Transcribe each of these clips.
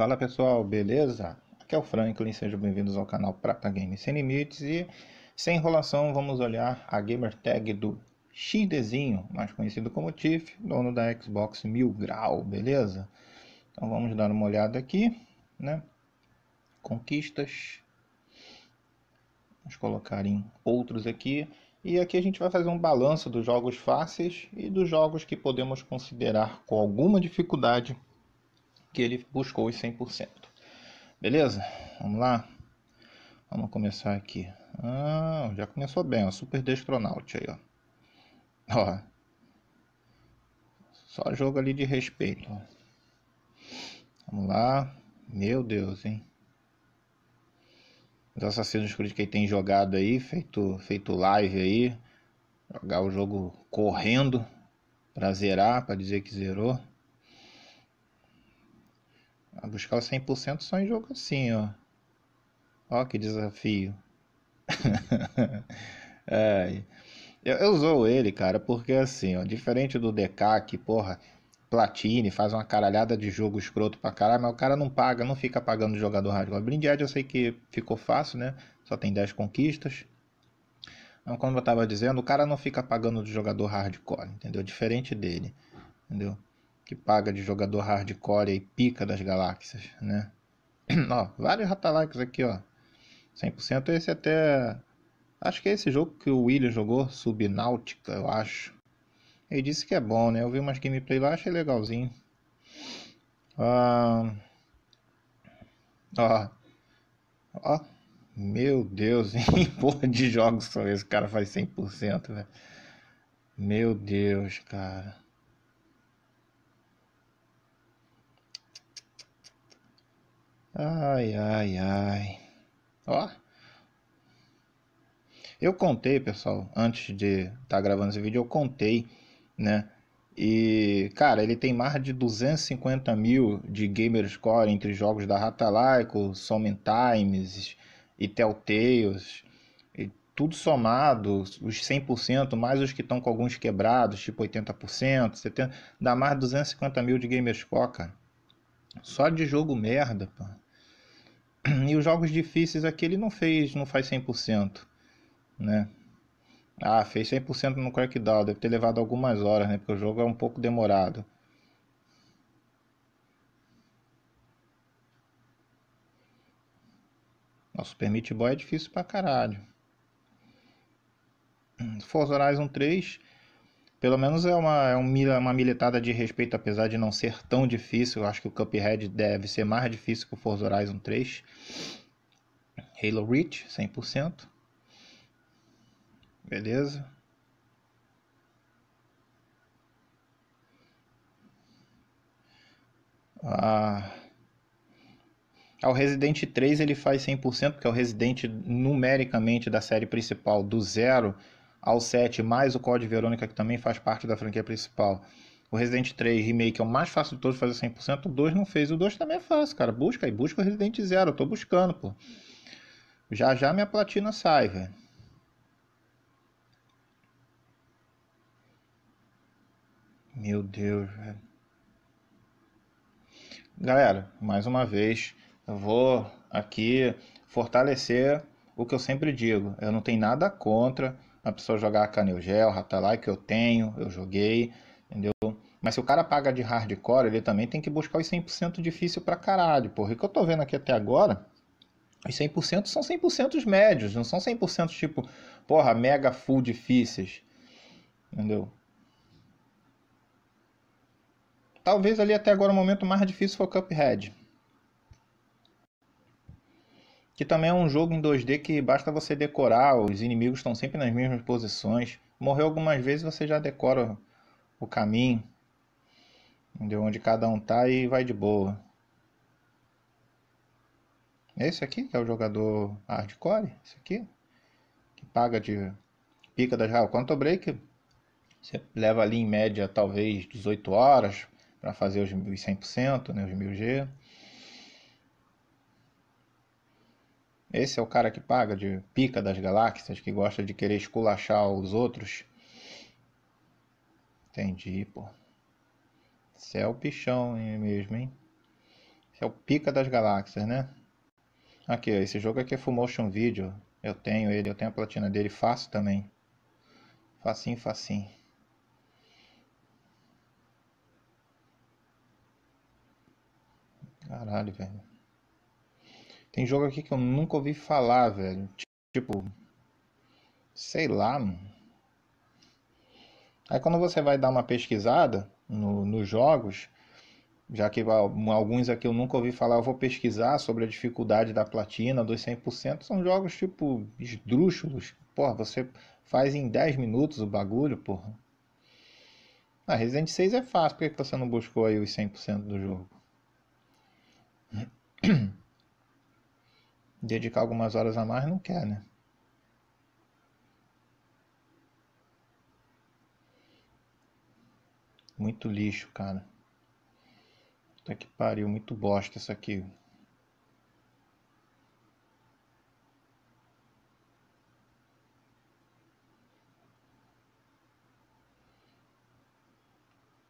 Fala pessoal, beleza? Aqui é o Franklin, sejam bem-vindos ao canal Prata Games Sem Limites e sem enrolação vamos olhar a gamer tag do Xidezinho, mais conhecido como Tiff, dono da Xbox Mil Grau, beleza? Então vamos dar uma olhada aqui, né? Conquistas. Vamos colocar em outros aqui. E aqui a gente vai fazer um balanço dos jogos fáceis e dos jogos que podemos considerar com alguma dificuldade que ele buscou os 100%. Beleza? Vamos lá? Vamos começar aqui. Ah, já começou bem, ó, Super Destronaut aí, ó. Ó. Só jogo ali de respeito, ó. Vamos lá. Meu Deus, hein? Os Assassinos Creed que tem jogado aí, feito, feito live aí. Jogar o jogo correndo pra zerar, pra dizer que zerou buscar o 100% só em jogo assim, ó. Ó que desafio. é, eu, eu ele, cara, porque assim, ó, diferente do DK que, porra, platine, faz uma caralhada de jogo escroto pra caralho, mas o cara não paga, não fica pagando o jogador hardcore. Blindiad eu sei que ficou fácil, né? Só tem 10 conquistas. Então, como eu tava dizendo, o cara não fica pagando de jogador hardcore, entendeu? Diferente dele, entendeu? que paga de jogador hardcore e pica das galáxias, né? ó, vários ratalikes aqui, ó. 100% esse até... Acho que é esse jogo que o William jogou, Subnáutica, eu acho. Ele disse que é bom, né? Eu vi umas gameplay lá, achei legalzinho. Ah... Ó... Ó... Meu Deus, hein? porra de jogos só esse cara faz 100%, velho. Meu Deus, cara. Ai, ai, ai. Ó. Eu contei, pessoal, antes de estar tá gravando esse vídeo, eu contei, né? E, cara, ele tem mais de 250 mil de gamer score entre jogos da Ratalaiko, Summon Times e Telltales. E tudo somado, os 100%, mais os que estão com alguns quebrados, tipo 80%, 70%, dá mais de 250 mil de gamer score, cara. Só de jogo merda, pô. E os jogos difíceis aqui ele não fez, não faz 100%, né? Ah, fez 100% no Crackdown, deve ter levado algumas horas, né? Porque o jogo é um pouco demorado. nosso Super Meat Boy é difícil pra caralho. Forza Horizon 3 pelo menos é uma, é uma militada de respeito, apesar de não ser tão difícil. Eu acho que o Cuphead deve ser mais difícil que o Forza Horizon 3. Halo Reach, 100%. Beleza. Ah, o Resident 3 ele faz 100%, porque é o Resident numericamente da série principal do zero ao 7, mais o Code Verônica, que também faz parte da franquia principal. O Resident 3 Remake é o mais fácil de todos fazer 100%. O 2 não fez. O 2 também é fácil, cara. Busca aí. Busca o Resident Zero. Eu tô buscando, pô. Já já minha platina sai, velho. Meu Deus, velho. Galera, mais uma vez, eu vou aqui fortalecer o que eu sempre digo. Eu não tenho nada contra a pessoa jogar Canel Gel, Ratalai, que eu tenho, eu joguei, entendeu? Mas se o cara paga de hardcore, ele também tem que buscar os 100% difícil pra caralho, porra. O que eu tô vendo aqui até agora, os 100% são 100% médios, não são 100% tipo, porra, mega full difíceis, entendeu? Talvez ali até agora o momento mais difícil foi o Cuphead que também é um jogo em 2D que basta você decorar, os inimigos estão sempre nas mesmas posições. Morreu algumas vezes, você já decora o caminho, de onde cada um tá e vai de boa. Esse aqui que é o jogador hardcore, esse aqui, que paga de pica das raias. Quanto break, você leva ali em média talvez 18 horas para fazer os 100%, né, os 1000G. Esse é o cara que paga de pica das galáxias, que gosta de querer esculachar os outros. Entendi, pô. Você é o pichão mesmo, hein? Você é o pica das galáxias, né? Aqui, esse jogo aqui é Full Motion Video. Eu tenho ele, eu tenho a platina dele fácil também. Facinho, facinho. Caralho, velho. Tem jogo aqui que eu nunca ouvi falar, velho. Tipo, sei lá. Mano. Aí quando você vai dar uma pesquisada no, nos jogos, já que alguns aqui eu nunca ouvi falar, eu vou pesquisar sobre a dificuldade da platina, dos 100%, são jogos tipo esdrúxulos. Porra, você faz em 10 minutos o bagulho, porra. Ah, Resident 6 é fácil, por que você não buscou aí os 100% do jogo? dedicar algumas horas a mais, não quer, né? Muito lixo, cara. Até que pariu, muito bosta isso aqui.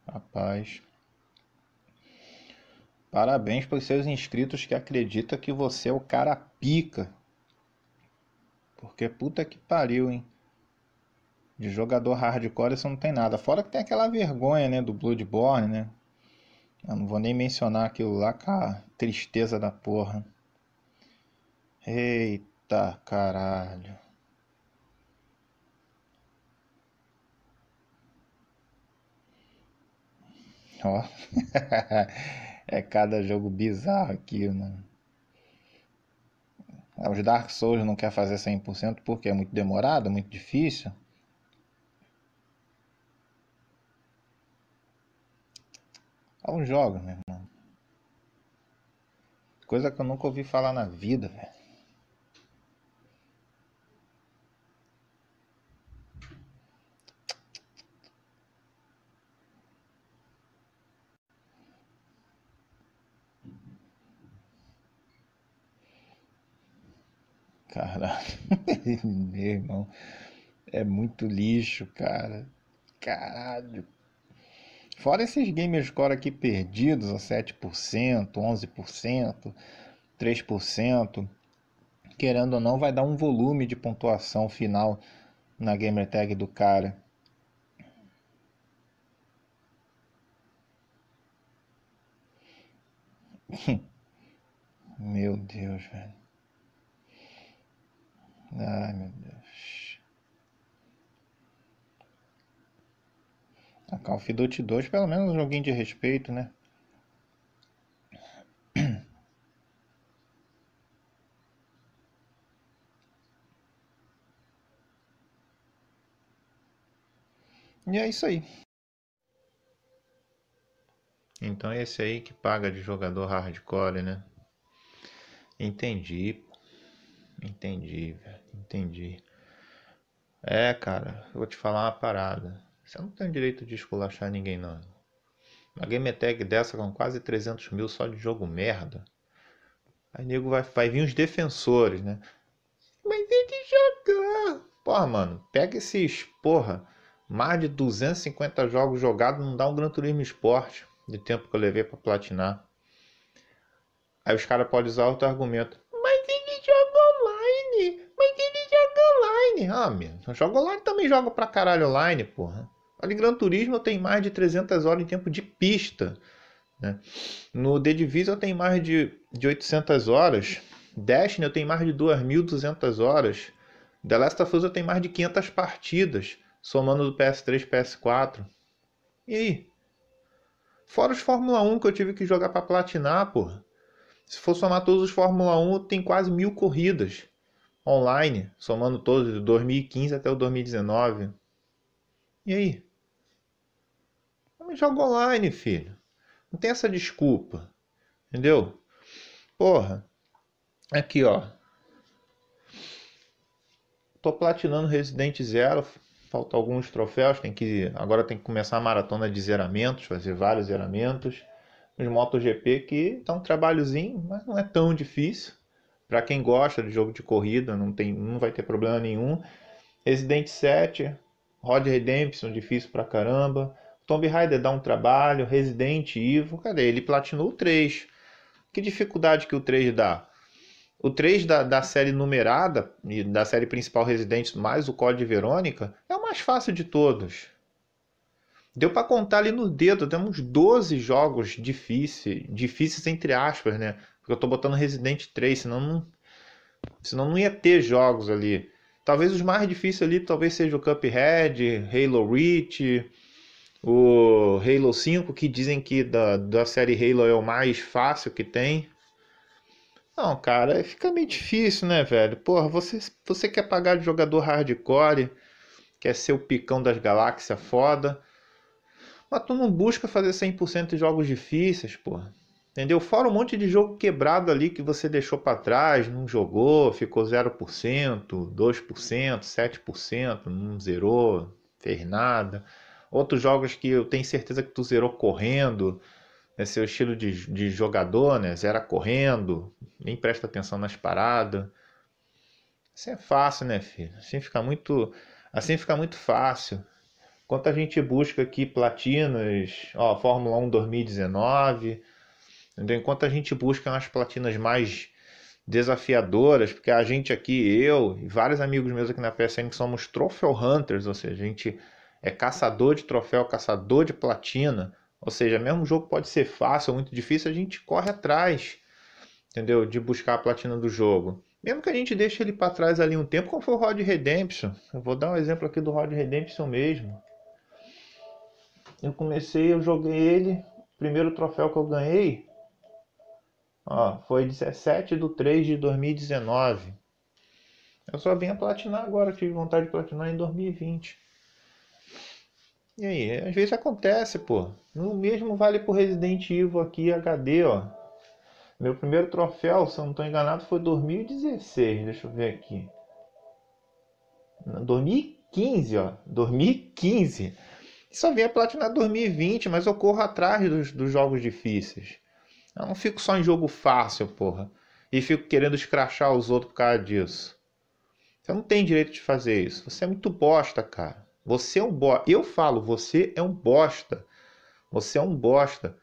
Rapaz. Parabéns para os seus inscritos que acredita que você é o cara pica. Porque puta que pariu, hein? De jogador hardcore isso não tem nada. Fora que tem aquela vergonha, né, do Bloodborne, né? Eu não vou nem mencionar aquilo lá com a tristeza da porra. Eita caralho. Ó. É cada jogo bizarro aqui, mano. Né? Os Dark Souls não quer fazer 100% porque é muito demorado, muito difícil. Olha é os jogos, meu irmão. Coisa que eu nunca ouvi falar na vida, velho. Meu irmão, é muito lixo, cara. Caralho. Fora esses gamerscore aqui perdidos a 7%, 11%, 3%, querendo ou não, vai dar um volume de pontuação final na gamertag do cara. Meu Deus, velho. Ai, meu Deus. A Call of Duty 2, pelo menos um joguinho de respeito, né? E é isso aí. Então é esse aí que paga de jogador hardcore, né? Entendi. Entendi, velho. Entendi. É, cara, eu vou te falar uma parada. Você não tem direito de esculachar ninguém, não. Uma game tag dessa com quase 300 mil só de jogo merda. Aí nego vai, vai vir os defensores, né? Mas tem que jogar. Porra, mano, pega esses, porra, mais de 250 jogos jogados, não dá um Gran Turismo Esporte de tempo que eu levei para platinar. Aí os caras podem usar outro argumento. online? Ah, jogo online também jogo pra caralho online, porra. Ali em Gran Turismo eu tenho mais de 300 horas em tempo de pista. Né? No The Division eu tenho mais de, de 800 horas. Destiny eu tenho mais de 2.200 horas. The Last of Us eu tenho mais de 500 partidas, somando do PS3 PS4. E aí? Fora os Fórmula 1 que eu tive que jogar para platinar, porra. Se for somar todos os Fórmula 1, tem quase mil corridas online, somando todos de 2015 até o 2019. E aí? Mas joga online, filho. Não tem essa desculpa. Entendeu? Porra. Aqui, ó. Tô platinando Resident Zero. Falta alguns troféus. Tem que agora tem que começar a maratona de zeramentos, fazer vários zeramentos. Os MotoGP que tá um trabalhozinho, mas não é tão difícil. Para quem gosta de jogo de corrida, não, tem, não vai ter problema nenhum. Resident 7, Rod Redemption, difícil pra caramba. Tomb Raider dá um trabalho, Resident Evil, cadê? Ele platinou o 3. Que dificuldade que o 3 dá? O 3 da, da série numerada, da série principal Resident, mais o Código Verônica, é o mais fácil de todos. Deu para contar ali no dedo, temos 12 jogos difíceis, difíceis entre aspas, né? Porque eu tô botando Resident 3, senão não, senão não ia ter jogos ali. Talvez os mais difíceis ali talvez seja o Cuphead, Halo Reach, o Halo 5, que dizem que da, da série Halo é o mais fácil que tem. Não, cara, fica meio difícil, né, velho? Porra, você, você quer pagar de jogador hardcore, quer ser o picão das galáxias foda, mas tu não busca fazer 100% de jogos difíceis, porra. Entendeu? Fora um monte de jogo quebrado ali que você deixou para trás, não jogou, ficou 0%, 2%, 7%, não zerou, fez nada. Outros jogos que eu tenho certeza que tu zerou correndo, é seu estilo de, de jogador, né? Zera correndo, nem presta atenção nas paradas. Assim é fácil, né, filho? Assim fica muito, assim fica muito fácil. Quanto a gente busca aqui platinas, ó, Fórmula 1 2019, então, enquanto a gente busca umas platinas mais desafiadoras, porque a gente aqui, eu e vários amigos meus aqui na PSN que somos troféu hunters, ou seja, a gente é caçador de troféu, caçador de platina, ou seja, mesmo o jogo pode ser fácil ou muito difícil, a gente corre atrás, entendeu? De buscar a platina do jogo. Mesmo que a gente deixe ele para trás ali um tempo, como foi o Rod Redemption. Eu vou dar um exemplo aqui do Rod Redemption mesmo. Eu comecei, eu joguei ele, primeiro troféu que eu ganhei, Ó, foi 17 de 3 de 2019. Eu só vim a platinar agora, tive vontade de platinar em 2020. E aí, às vezes acontece, pô. O mesmo vale pro Resident Evil aqui, HD, ó. Meu primeiro troféu, se eu não tô enganado, foi 2016. Deixa eu ver aqui. 2015, ó. 2015. Só vinha platinar 2020, mas eu corro atrás dos, dos jogos difíceis. Eu não fico só em jogo fácil, porra. E fico querendo escrachar os outros por causa disso. Você não tem direito de fazer isso. Você é muito bosta, cara. Você é um bosta. Eu falo, você é um bosta. Você é um bosta.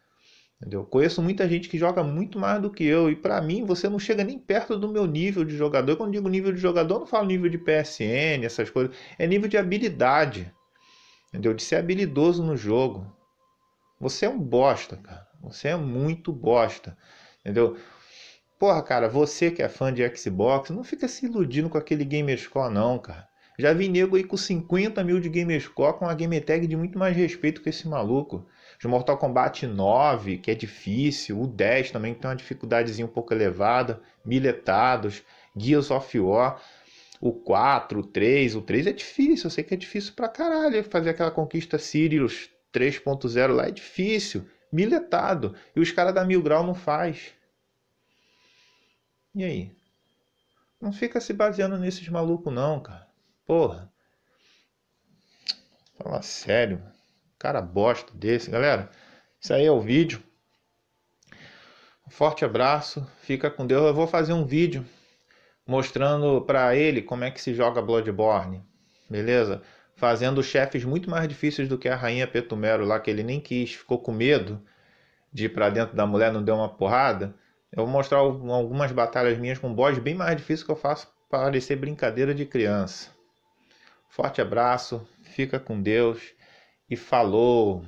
Entendeu? Conheço muita gente que joga muito mais do que eu. E para mim, você não chega nem perto do meu nível de jogador. Quando digo nível de jogador, não falo nível de PSN, essas coisas. É nível de habilidade. Entendeu? De ser habilidoso no jogo. Você é um bosta, cara. Você é muito bosta, entendeu? Porra, cara, você que é fã de Xbox, não fica se iludindo com aquele Gamerscore não, cara. Já vi nego aí com 50 mil de Gamerscore com uma game tag de muito mais respeito que esse maluco. De Mortal Kombat 9, que é difícil, o 10 também que tem uma dificuldadezinha um pouco elevada, miletados, Gears of War, o 4, o 3, o 3 é difícil, eu sei que é difícil pra caralho fazer aquela conquista Sirius 3.0 lá, é difícil miletado. E os caras da Mil Grau não faz. E aí? Não fica se baseando nesses malucos não, cara. Porra. Fala sério. Cara bosta desse, galera. Isso aí é o vídeo. Um forte abraço. Fica com Deus. Eu vou fazer um vídeo mostrando para ele como é que se joga Bloodborne. Beleza? fazendo chefes muito mais difíceis do que a rainha Petumero lá, que ele nem quis, ficou com medo de ir para dentro da mulher, não deu uma porrada. Eu vou mostrar algumas batalhas minhas com boss bem mais difíceis que eu faço parecer brincadeira de criança. Forte abraço, fica com Deus e falou!